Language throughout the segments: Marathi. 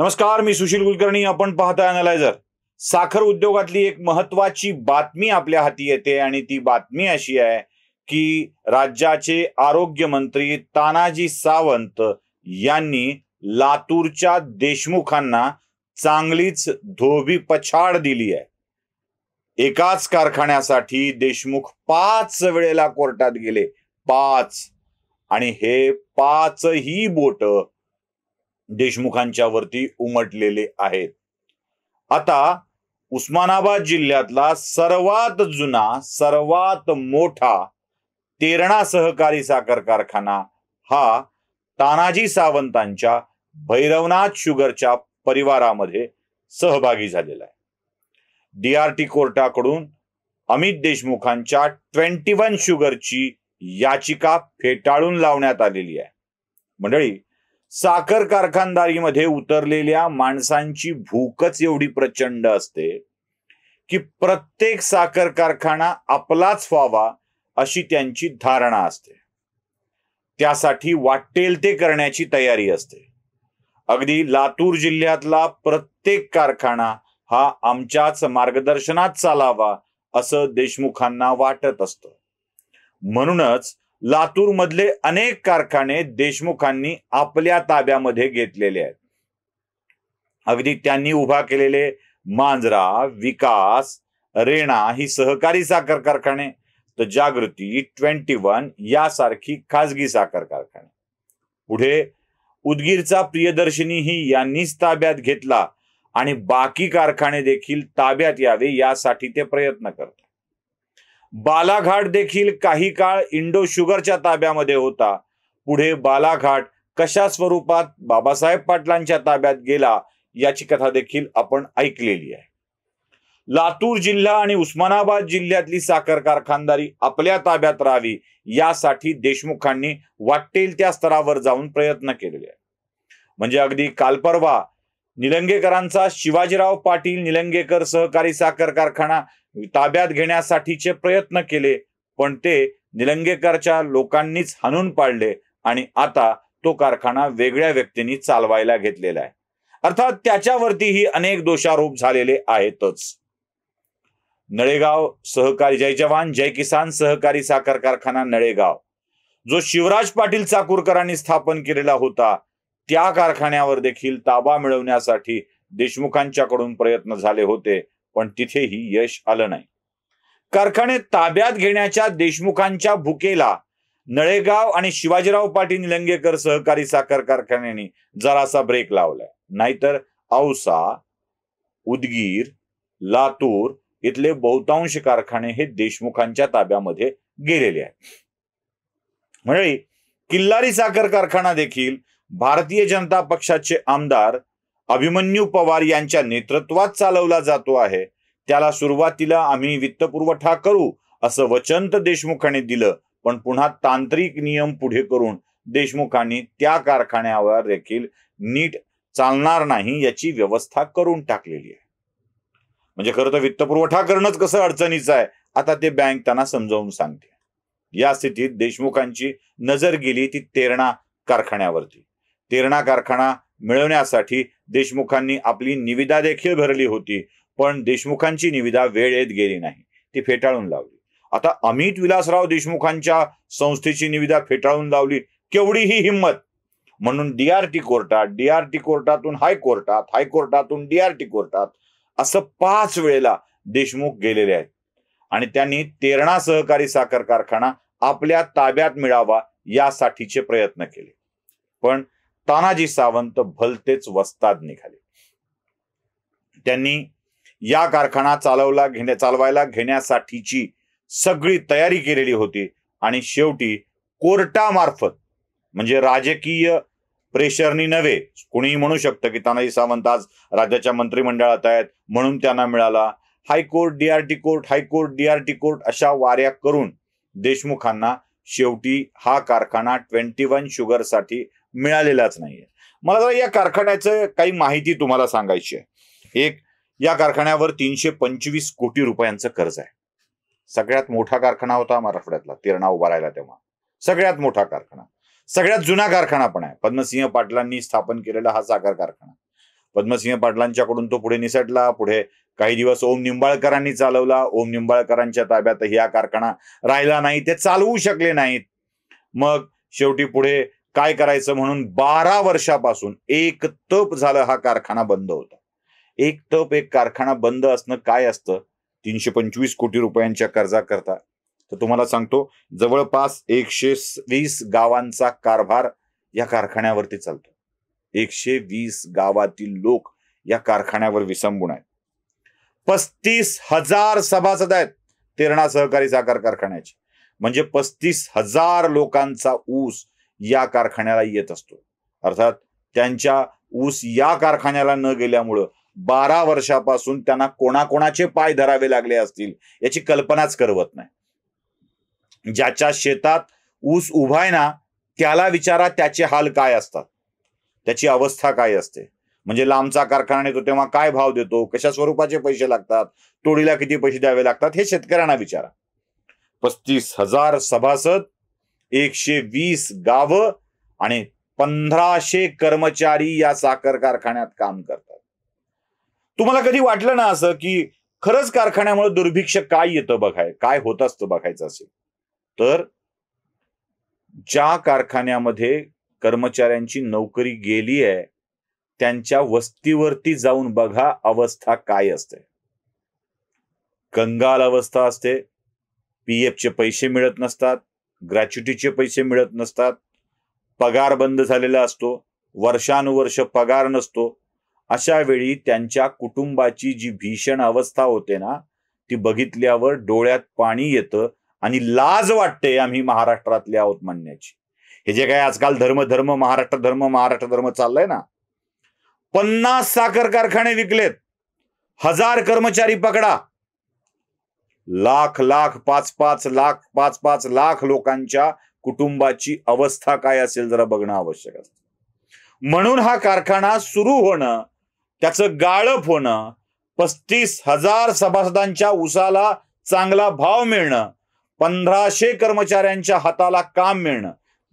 नमस्कार मी सुशील कुलकर्णी आपण पाहता अनालायझर साखर उद्योगातली एक महत्वाची बातमी आपल्या हाती येते आणि ती बातमी अशी आहे की राज्याचे आरोग्य मंत्री तानाजी सावंत यांनी लातूरच्या देशमुखांना चांगलीच धोबी पछाड दिली आहे एकाच कारखान्यासाठी देशमुख पाच वेळेला कोर्टात गेले पाच आणि हे पाचही बोट देशमुखांच्या वरती उमटलेले आहेत आता उस्मानाबाद जिल्ह्यातला सर्वात जुना सर्वात मोठा तेरणा सहकारी साखर कारखाना हा तानाजी सावंतांच्या भैरवनाथ शुगरच्या परिवारामध्ये सहभागी झालेला आहे डी आर टी कोर्टाकडून अमित देशमुखांच्या ट्वेंटी वन शुगरची याचिका फेटाळून लावण्यात आलेली आहे मंडळी साखर कारखानदारीमध्ये उतरलेल्या माणसांची भूकच एवढी प्रचंड असते की प्रत्येक साखर कारखाना आपलाच व्हावा अशी त्यांची धारणा असते त्यासाठी वाटेल ते करण्याची तयारी असते अगदी लातूर जिल्ह्यातला प्रत्येक कारखाना हा आमच्याच मार्गदर्शनात चालावा असं देशमुखांना वाटत असतं म्हणूनच लातूरमधले अनेक कारखाने देशमुखांनी आपल्या ताब्यामध्ये घेतलेले आहेत अगदी त्यांनी उभा केलेले मांजरा विकास रेणा ही सहकारी साखर कारखाने तर जागृती ट्वेंटी वन यासारखी खाजगी साखर कारखाने पुढे उदगीरचा ही यांनीच ताब्यात घेतला आणि बाकी कारखाने देखील ताब्यात यावे यासाठी ते प्रयत्न करतात बालाघाट देखील काही काळ इंडो शुगरच्या ताब्यामध्ये होता पुढे बालाघाट कशा स्वरूपात बाबासाहेब पाटलांच्या ताब्यात गेला याची कथा देखील आपण ऐकलेली आहे लातूर जिल्हा आणि उस्मानाबाद जिल्ह्यातली साखर कारखानदारी आपल्या ताब्यात राहावी यासाठी देशमुखांनी वाटेल त्या स्तरावर जाऊन प्रयत्न केलेले म्हणजे अगदी काल परवा निलंगेकरांचा शिवाजीराव पाटील निलंगेकर सहकारी साखर कारखाना ताब्यात घेण्यासाठीचे प्रयत्न केले पण ते निलंगेकरच्या लोकांनीच हाणून पाडले आणि आता तो कारखाना वेगळ्या व्यक्तींनी चालवायला घेतलेला आहे अर्थात त्याच्यावरतीही अनेक दोषारोप झालेले आहेतच नळेगाव सहकारी जय जवान जय किसान सहकारी साखर कारखाना नळेगाव जो शिवराज पाटील चाकूरकरांनी स्थापन केलेला होता त्या कारखान्यावर देखील ताबा मिळवण्यासाठी देशमुखांच्याकडून प्रयत्न झाले होते पण तिथेही यश आलं नाही कारखाने ताब्यात घेण्याच्या देशमुखांच्या भुकेला नळेगाव आणि शिवाजीराव पाटील निलंगेकर सहकारी साखर कारखान्याने जरासा ब्रेक लावलाय नाहीतर औसा उदगीर लातूर इथले बहुतांश कारखाने हे देशमुखांच्या ताब्यामध्ये गेलेले आहेत म्हणजे किल्लारी साखर कारखाना देखील भारतीय जनता पक्षाचे आमदार अभिमन्यू पवार यांच्या नेतृत्वात चालवला जातो आहे त्याला सुरुवातीला आम्ही वित्तपुरवठा करू असं वचन तर देशमुखांनी दिलं पण पुन्हा तांत्रिक नियम पुढे करून देशमुखांनी त्या कारखान्यावर देखील नीट चालणार नाही याची व्यवस्था करून टाकलेली आहे म्हणजे खरं तर वित्तपुरवठा करणंच कसं अडचणीचं आहे आता ते बँक त्यांना समजावून सांगते या स्थितीत देशमुखांची नजर गेली ती तेरणा कारखान्यावरती तेरणा कारखाना मिळवण्यासाठी देशमुखांनी आपली निविदा देखील भरली होती पण देशमुखांची निविदा वेळ येत गेली नाही ती फेटाळून लावली आता अमित विलासराव देशमुखांच्या संस्थेची निविदा फेटाळून लावली केवढीही ही हिंमत म्हणून डीआरटी कोर्टात डीआरटी कोर्टातून हायकोर्टात हायकोर्टातून डीआरटी कोर्टात असं पाच वेळेला देशमुख गेलेले आहेत आणि त्यांनी तेरणा सहकारी साखर कारखाना आपल्या ताब्यात मिळावा यासाठीचे प्रयत्न केले पण तानाजी सावंत भलतेच वस्ताद निघाले त्यांनी या कारखाना चालवला घेण्या चालवायला घेण्यासाठीची सगळी तयारी केलेली होती आणि शेवटी कोर्टामार्फत म्हणजे राजकीय प्रेशरनी नव्हे कुणीही म्हणू शकतं की तानाजी सावंत आज राज्याच्या मंत्रिमंडळात आहेत म्हणून त्यांना मिळाला high court DRT court high court DRT court अशा वाऱ्या करून देशमुखांना शेवटी हा कारखाना ट्वेंटी वन शुगरसाठी मिळालेलाच नाहीये मला जरा या कारखान्याचं काही माहिती तुम्हाला सांगायची आहे एक या कारखान्यावर तीनशे पंचवीस कोटी रुपयांचं कर्ज आहे सगळ्यात मोठा कारखाना होता मराठवाड्यातला तिरणा उभा राहिला तेव्हा सगळ्यात मोठा कारखाना सगळ्यात जुना कारखाना पण आहे पद्मसिंह पाटलांनी स्थापन केलेला हा साखर कारखाना पद्मसिंह पाटलांच्याकडून तो पुढे निसटला पुढे काही दिवस ओम निंबाळकरांनी चालवला ओम निंबाळकरांच्या ताब्यात हा कारखाना राहिला नाही ते चालवू शकले नाहीत मग शेवटी पुढे काय करायचं म्हणून बारा वर्षापासून एक तप झालं हा कारखाना बंद होता एक तप एक कारखाना बंद असणं काय असतं तीनशे पंचवीस कोटी रुपयांच्या कर्जाकरता तर तुम्हाला सांगतो जवळपास एकशे वीस गावांचा कारभार या कारखान्यावरती चालतो एकशे वीस गावातील लोक या कारखान्यावर विसंबून आहेत पस्तीस हजार सभासद आहेत तेरणा सहकारी साखर कारखान्याचे म्हणजे पस्तीस हजार लोकांचा ऊस या कारखान्याला येत असतो अर्थात त्यांच्या ऊस या कारखान्याला न गेल्यामुळं बारा वर्षापासून त्यांना कोणाकोणाचे पाय धरावे लागले असतील याची कल्पनाच करवत नाही ज्याच्या शेतात ऊस उभाय ना त्याला विचारा त्याचे हाल काय असतात त्याची अवस्था काय असते म्हणजे लांबचा कारखाना येतो तेव्हा काय भाव देतो कशा स्वरूपाचे पैसे लागतात तोडीला किती पैसे द्यावे लागतात हे शेतकऱ्यांना विचारा पस्तीस हजार सभासद एकशे वीस गाव आणि पंधराशे कर्मचारी या साखर कारखान्यात काम करतात तुम्हाला कधी वाटलं ना असं की खरंच कारखान्यामुळे दुर्भिक्ष काय येतं बघाय काय होत असतं बघायचं असेल तर ज्या कारखान्यामध्ये कर्मचाऱ्यांची नोकरी गेली आहे त्यांच्या वस्तीवरती जाऊन बघा अवस्था काय असते कंगाल अवस्था असते पी चे पैसे मिळत नसतात ग्रॅच्युटीचे पैसे मिळत नसतात पगार बंद झालेला असतो वर्षानुवर्ष पगार नसतो अशा वेळी त्यांच्या कुटुंबाची जी भीषण अवस्था होते ना ती बघितल्यावर डोळ्यात पाणी येतं आणि लाज वाटते आम्ही महाराष्ट्रातले आहोत म्हणण्याची हे जे काय आजकाल धर्म धर्म महाराष्ट्र धर्म महाराष्ट्र धर्म चाललाय ना पन्नास साखर कारखाने विकलेत हजार कर्मचारी पकडा लाख लाख पाच पाच लाख पाच पाच लाख लोकांच्या कुटुंबाची अवस्था काय असेल जरा बघणं आवश्यक असत म्हणून हा कारखाना सुरू होणं त्याचं गाळप होणं पस्तीस हजार सभासदांच्या उसाला चांगला भाव मिळणं पंधराशे कर्मचाऱ्यांच्या हाताला काम मिळणं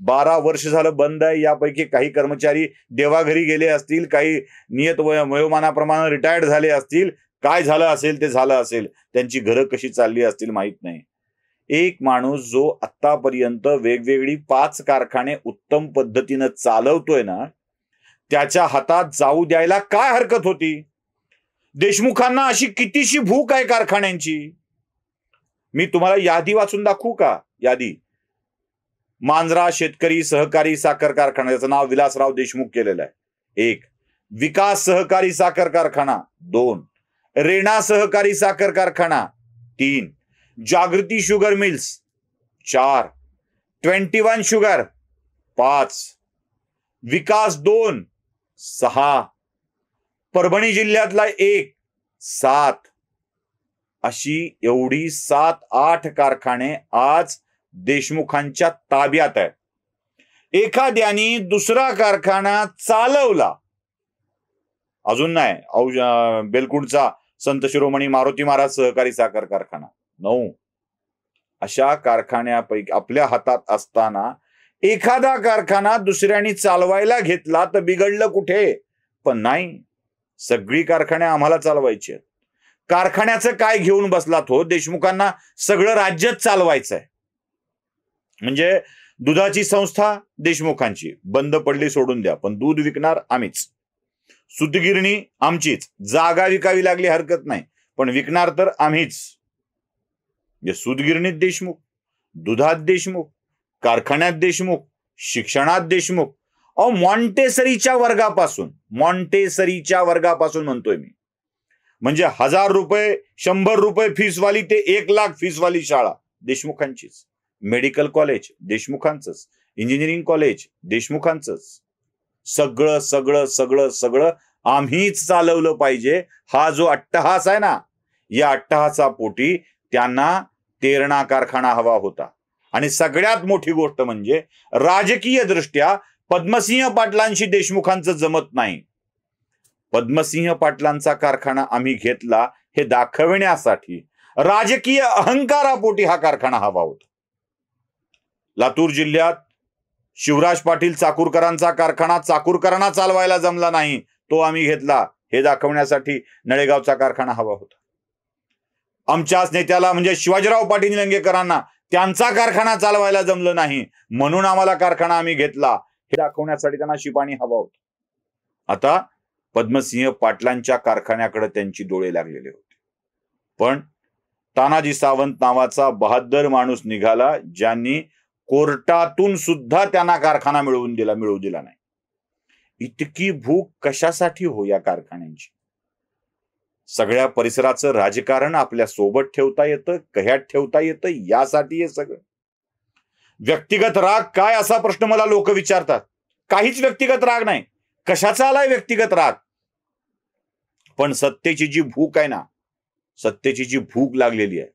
बारा वर्ष झालं बंद आहे यापैकी काही कर्मचारी देवाघरी गेले असतील काही नियत वयोमानाप्रमाणे रिटायर्ड झाले असतील काय झालं असेल ते झालं असेल त्यांची घरं कशी चालली असतील माहीत नाही एक माणूस जो आतापर्यंत वेगवेगळी पाच कारखाने उत्तम पद्धतीनं चालवतोय ना त्याच्या हातात जाऊ द्यायला काय हरकत होती देशमुखांना अशी कितीशी भूक आहे कारखान्यांची मी तुम्हाला यादी वाचून दाखवू का यादी मांजरा शेतकरी सहकारी साखर कारखाना याचं नाव विलासराव देशमुख केलेलं आहे एक विकास सहकारी साखर कारखाना दोन रेणा सहकारी साखर कारखाना तीन जागृती शुगर मिल्स चार ट्वेंटी वन शुगर पाच विकास दोन सहा परभणी जिल्ह्यातला एक सात अशी एवढी सात आठ कारखाने आज देशमुखांच्या ताब्यात आहेत एखाद्याने दुसरा कारखाना चालवला अजून नाही बेलकुंडचा संत शिरोमणी मारुती महाराज सहकारी साखर कारखाना नऊ अशा कारखान्यापैकी आपल्या हातात असताना एखादा कारखाना दुसऱ्याने चालवायला घेतला तर बिघडलं कुठे पण नाही सगळी कारखाने आम्हाला चालवायची आहेत कारखान्याचं काय घेऊन बसलात हो देशमुखांना सगळं राज्यच चालवायचं आहे म्हणजे दुधाची संस्था देशमुखांची बंद पडली सोडून द्या पण दूध विकणार आम्हीच सुतगिरणी आमचीच जागा विकावी लागली हरकत नाही पण विकणार तर आम्हीच सुतगिरणीत म्हणजे देशमुख दुधात देशमुख कारखान्यात देशमुख शिक्षणात देशमुख अहो मॉन्टेसरीच्या वर्गापासून मॉन्टेसरीच्या वर्गापासून म्हणतोय मी म्हणजे हजार रुपये शंभर रुपये फीसवाली ते एक लाख फीसवाली शाळा देशमुखांचीच मेडिकल कॉलेज देशमुखांचंच इंजिनिअरिंग कॉलेज देशमुखांचंच सगळं सगळं सगळं सगळं आम्हीच चालवलं पाहिजे हा जो अट्टहास आहे ना या अट्टहासा पोटी त्यांना तेरणा कारखाना हवा होता आणि सगळ्यात मोठी गोष्ट म्हणजे राजकीय दृष्ट्या पद्मसिंह पाटलांशी देशमुखांचं जमत नाही पद्मसिंह पाटलांचा कारखाना आम्ही घेतला हे दाखविण्यासाठी राजकीय अहंकारापोटी हा कारखाना हवा होता लातूर जिल्ह्यात शिवराज पाटील चाकूरकरांचा कारखाना चाकूरकरांना चालवायला जमला नाही तो आम्ही घेतला हे दाखवण्यासाठी नळेगावचा कारखाना हवा होता आमच्याच नेत्याला म्हणजे शिवाजीराव पाटील निलंगेकरांना त्यांचा कारखाना चालवायला जमलं नाही म्हणून आम्हाला कारखाना आम्ही घेतला हे दाखवण्यासाठी त्यांना शिपाणी हवा होता आता पद्मसिंह पाटलांच्या कारखान्याकडे त्यांची डोळे लागलेले होते पण तानाजी सावंत नावाचा बहादर माणूस निघाला ज्यांनी कोर्टातून सुद्धा त्यांना कारखाना मिळवून दिला मिळवू दिला नाही इतकी भूक कशासाठी हो या कारखान्यांची सगळ्या परिसराचं राजकारण आपल्या सोबत ठेवता येतं कह्यात ठेवता येतं यासाठी हे सगळं व्यक्तिगत राग काय असा प्रश्न मला लोक विचारतात काहीच व्यक्तिगत राग नाही कशाचा आलाय व्यक्तिगत राग पण सत्तेची जी भूक आहे ना सत्तेची जी भूक लागलेली आहे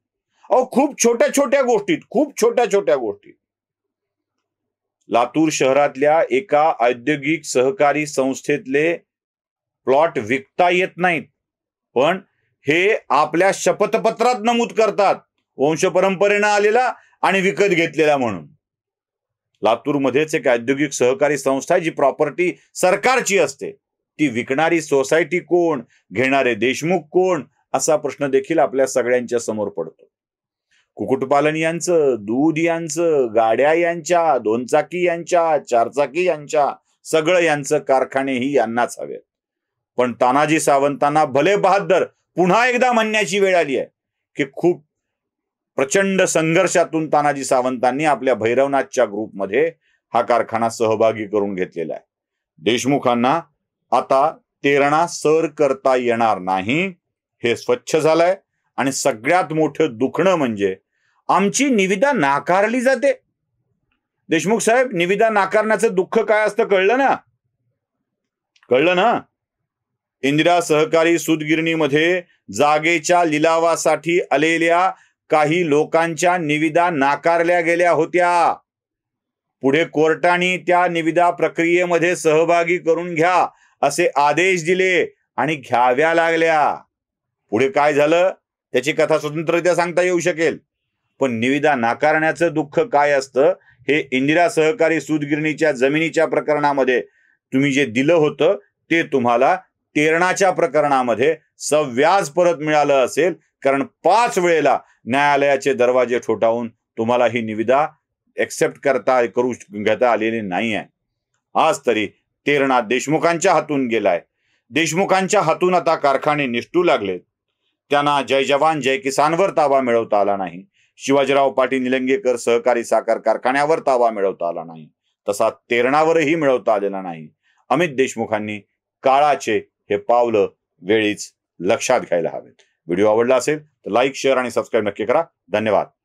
अहो खूप छोट्या छोट्या गोष्टीत खूप छोट्या छोट्या गोष्टीत लातूर शहरातल्या एका औद्योगिक सहकारी संस्थेतले प्लॉट विकता येत नाहीत पण हे आपल्या शपथपत्रात नमूद करतात वंश परंपरेनं आलेला आणि विकत घेतलेला म्हणून लातूरमध्येच एक औद्योगिक सहकारी संस्था जी प्रॉपर्टी सरकारची असते ती विकणारी सोसायटी कोण घेणारे देशमुख कोण असा प्रश्न देखील आपल्या सगळ्यांच्या समोर पडतो कुक्कुटपालन यांचं दूध यांचं गाड्या यांच्या दोनचाकी यांच्या चारचाकी यांच्या सगळं यांचं कारखानेही यांनाच हवेत पण तानाजी सावंतांना भले बहादर पुन्हा एकदा म्हणण्याची वेळ आली आहे की खूप प्रचंड संघर्षातून तानाजी सावंतांनी आपल्या भैरवनाथच्या ग्रुपमध्ये हा कारखाना सहभागी करून घेतलेला आहे देशमुखांना आता तेरणा सर करता येणार नाही हे स्वच्छ झालंय आणि सगळ्यात मोठं दुखणं म्हणजे आमची निविदा नाकारली जाते देशमुख साहेब निविदा नाकारण्याचं दुःख काय असतं कळलं ना कळलं ना इंदिरा सहकारी सुदगिरणीमध्ये जागेच्या लिलावासाठी आलेल्या काही लोकांच्या निविदा नाकारल्या गेल्या होत्या पुढे कोर्टाने त्या निविदा प्रक्रियेमध्ये सहभागी करून घ्या असे आदेश दिले आणि घ्याव्या लागल्या पुढे काय झालं त्याची कथा स्वतंत्ररित्या सांगता येऊ शकेल पण निविदा नाकारण्याचं दुःख काय असतं हे इंदिरा सहकारी सुदगिरणीच्या जमिनीच्या प्रकरणामध्ये तुम्ही जे दिलं होतं ते तुम्हाला तेरणाच्या प्रकरणामध्ये सव्याज परत मिळालं असेल कारण पाच वेळेला न्यायालयाचे दरवाजे ठोठावून तुम्हाला ही निविदा एक्सेप्ट करता करू घेता आलेली नाही आहे आज तरी तेरणा देशमुखांच्या हातून गेलाय देशमुखांच्या हातून आता कारखाने निष्ठू लागलेत त्यांना जय जवान जय किसानवर ताबा मिळवता आला नाही शिवाजीराव पाटील निलंगेकर सहकारी साखर कारखान्यावर ताबा मिळवता आला नाही तसा तेरणावरही मिळवता आलेला नाही अमित देशमुखांनी काळाचे हे पावलं वेळीच लक्षात घ्यायला हवेत व्हिडिओ आवडला असेल तर लाईक शेअर आणि सबस्क्राईब नक्की करा धन्यवाद